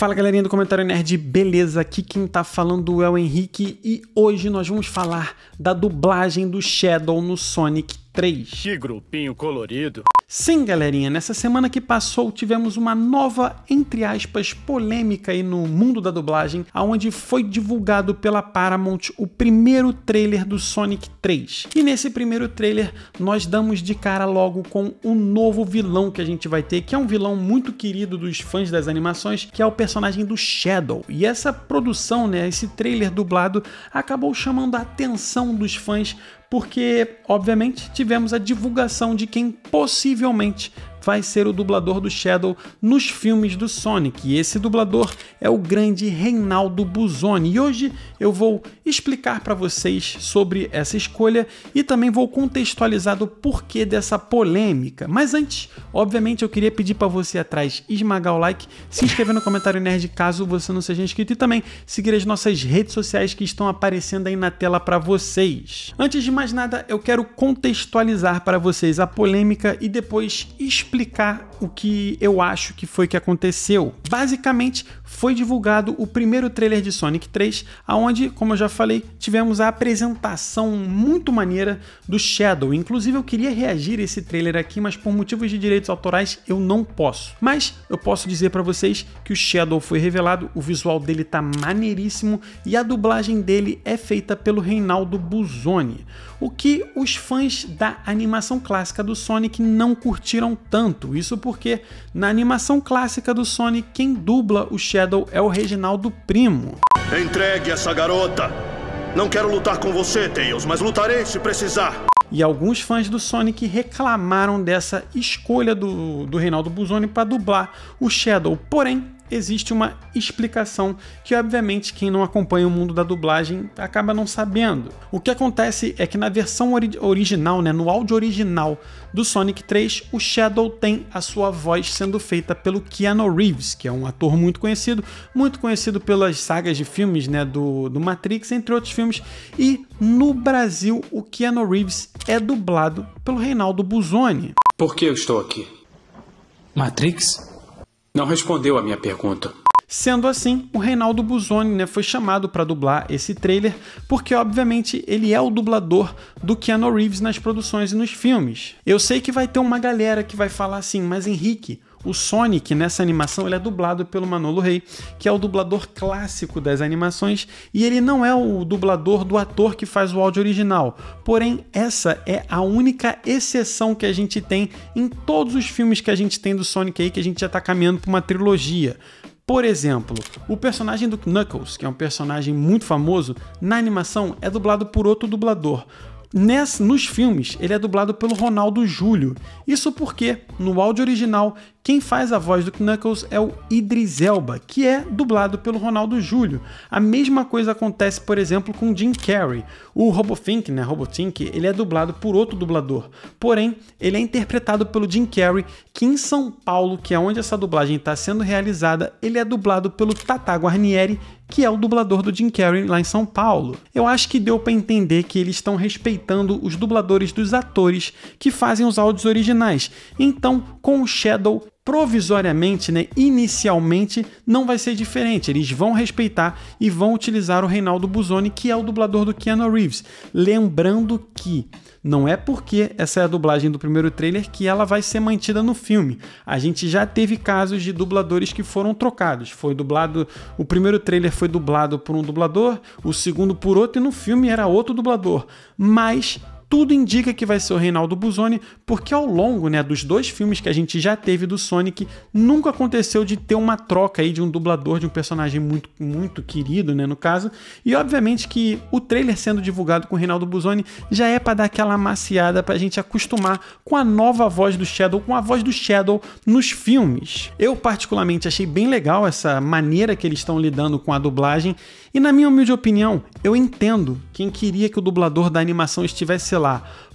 Fala galerinha do Comentário Nerd, beleza? Aqui quem tá falando é o Henrique e hoje nós vamos falar da dublagem do Shadow no Sonic 3. Que grupinho colorido! Sim, galerinha, nessa semana que passou tivemos uma nova, entre aspas, polêmica aí no mundo da dublagem, aonde foi divulgado pela Paramount o primeiro trailer do Sonic 3. E nesse primeiro trailer nós damos de cara logo com o um novo vilão que a gente vai ter, que é um vilão muito querido dos fãs das animações, que é o personagem do Shadow. E essa produção, né, esse trailer dublado acabou chamando a atenção dos fãs porque, obviamente, tivemos a divulgação de quem possivelmente vai ser o dublador do Shadow nos filmes do Sonic. E esse dublador é o grande Reinaldo Busoni. E hoje eu vou explicar para vocês sobre essa escolha e também vou contextualizar do porquê dessa polêmica. Mas antes, obviamente, eu queria pedir para você atrás esmagar o like, se inscrever no comentário nerd caso você não seja inscrito e também seguir as nossas redes sociais que estão aparecendo aí na tela para vocês. Antes de mais nada, eu quero contextualizar para vocês a polêmica e depois explicar explicar o que eu acho que foi que aconteceu. Basicamente, foi divulgado o primeiro trailer de Sonic 3, aonde, como eu já falei, tivemos a apresentação muito maneira do Shadow. Inclusive, eu queria reagir a esse trailer aqui, mas por motivos de direitos autorais eu não posso. Mas eu posso dizer para vocês que o Shadow foi revelado, o visual dele tá maneiríssimo e a dublagem dele é feita pelo Reinaldo Busoni, o que os fãs da animação clássica do Sonic não curtiram tanto tanto. Isso porque na animação clássica do Sonic, quem dubla o Shadow é o Reginaldo Primo. Entregue essa garota! Não quero lutar com você, Tails, mas lutarei se precisar. E alguns fãs do Sonic reclamaram dessa escolha do, do Reinaldo Busoni para dublar o Shadow. Porém, existe uma explicação que, obviamente, quem não acompanha o mundo da dublagem acaba não sabendo. O que acontece é que na versão ori original, né, no áudio original do Sonic 3, o Shadow tem a sua voz sendo feita pelo Keanu Reeves, que é um ator muito conhecido, muito conhecido pelas sagas de filmes né, do, do Matrix, entre outros filmes. E no Brasil, o Keanu Reeves é dublado pelo Reinaldo Busoni. Por que eu estou aqui? Matrix? não respondeu à minha pergunta. Sendo assim, o Reinaldo Busoni né, foi chamado para dublar esse trailer, porque obviamente ele é o dublador do Keanu Reeves nas produções e nos filmes. Eu sei que vai ter uma galera que vai falar assim, mas Henrique, o Sonic, nessa animação, ele é dublado pelo Manolo Rey, que é o dublador clássico das animações, e ele não é o dublador do ator que faz o áudio original. Porém, essa é a única exceção que a gente tem em todos os filmes que a gente tem do Sonic aí, que a gente já está caminhando para uma trilogia. Por exemplo, o personagem do Knuckles, que é um personagem muito famoso, na animação é dublado por outro dublador. nesse nos filmes, ele é dublado pelo Ronaldo Júlio. Isso porque, no áudio original, quem faz a voz do Knuckles é o Idris Elba, que é dublado pelo Ronaldo Júlio. A mesma coisa acontece, por exemplo, com Jim Carrey. O Robofink, né, Robotnik, ele é dublado por outro dublador. Porém, ele é interpretado pelo Jim Carrey, que em São Paulo, que é onde essa dublagem está sendo realizada, ele é dublado pelo Tata Guarnieri, que é o dublador do Jim Carrey lá em São Paulo. Eu acho que deu para entender que eles estão respeitando os dubladores dos atores que fazem os áudios originais. Então, com o Shadow provisoriamente, né, inicialmente, não vai ser diferente. Eles vão respeitar e vão utilizar o Reinaldo Busoni, que é o dublador do Keanu Reeves. Lembrando que não é porque essa é a dublagem do primeiro trailer que ela vai ser mantida no filme. A gente já teve casos de dubladores que foram trocados. Foi dublado, o primeiro trailer foi dublado por um dublador, o segundo por outro e no filme era outro dublador. Mas tudo indica que vai ser o Reinaldo Buzoni, porque ao longo né, dos dois filmes que a gente já teve do Sonic, nunca aconteceu de ter uma troca aí de um dublador de um personagem muito, muito querido, né, no caso. E obviamente que o trailer sendo divulgado com o Reinaldo Buzoni já é para dar aquela maciada para a gente acostumar com a nova voz do Shadow, com a voz do Shadow nos filmes. Eu particularmente achei bem legal essa maneira que eles estão lidando com a dublagem e na minha humilde opinião, eu entendo quem queria que o dublador da animação estivesse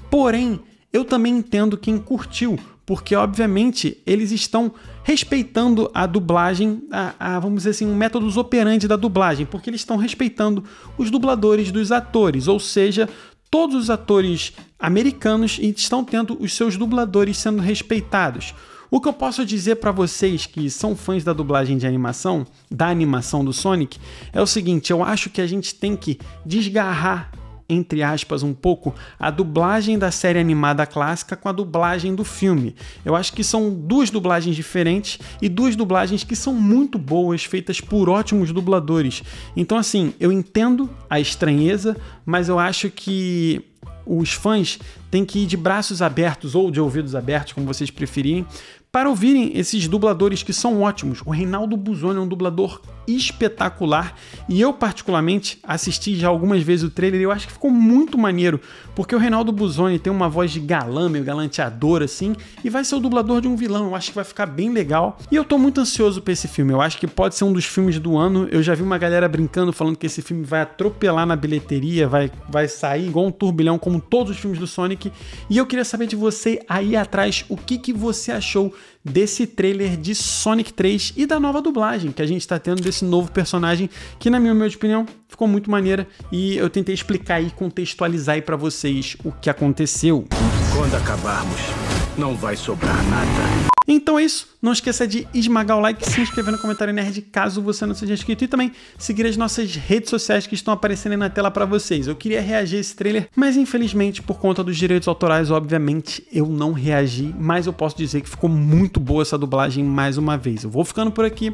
Porém, eu também entendo quem curtiu, porque obviamente eles estão respeitando a dublagem, a, a, vamos dizer assim, um método operante da dublagem, porque eles estão respeitando os dubladores dos atores, ou seja, todos os atores americanos estão tendo os seus dubladores sendo respeitados. O que eu posso dizer para vocês que são fãs da dublagem de animação, da animação do Sonic, é o seguinte: eu acho que a gente tem que desgarrar entre aspas, um pouco a dublagem da série animada clássica com a dublagem do filme. Eu acho que são duas dublagens diferentes e duas dublagens que são muito boas, feitas por ótimos dubladores. Então, assim, eu entendo a estranheza, mas eu acho que os fãs têm que ir de braços abertos ou de ouvidos abertos, como vocês preferirem, para ouvirem esses dubladores que são ótimos. O Reinaldo Buzoni é um dublador espetacular e eu particularmente assisti já algumas vezes o trailer e eu acho que ficou muito maneiro, porque o Reinaldo Busoni tem uma voz de galã, meio galanteador assim, e vai ser o dublador de um vilão, eu acho que vai ficar bem legal. E eu tô muito ansioso para esse filme, eu acho que pode ser um dos filmes do ano. Eu já vi uma galera brincando falando que esse filme vai atropelar na bilheteria, vai vai sair igual um turbilhão como todos os filmes do Sonic, e eu queria saber de você aí atrás o que que você achou desse trailer de Sonic 3 e da nova dublagem que a gente está tendo desse desse novo personagem, que na minha opinião ficou muito maneira e eu tentei explicar e contextualizar aí para vocês o que aconteceu. Quando acabarmos, não vai sobrar nada. Então é isso. Não esqueça de esmagar o like, se inscrever no comentário nerd caso você não seja inscrito e também seguir as nossas redes sociais que estão aparecendo aí na tela para vocês. Eu queria reagir a esse trailer, mas infelizmente por conta dos direitos autorais, obviamente eu não reagi, mas eu posso dizer que ficou muito boa essa dublagem mais uma vez. Eu vou ficando por aqui.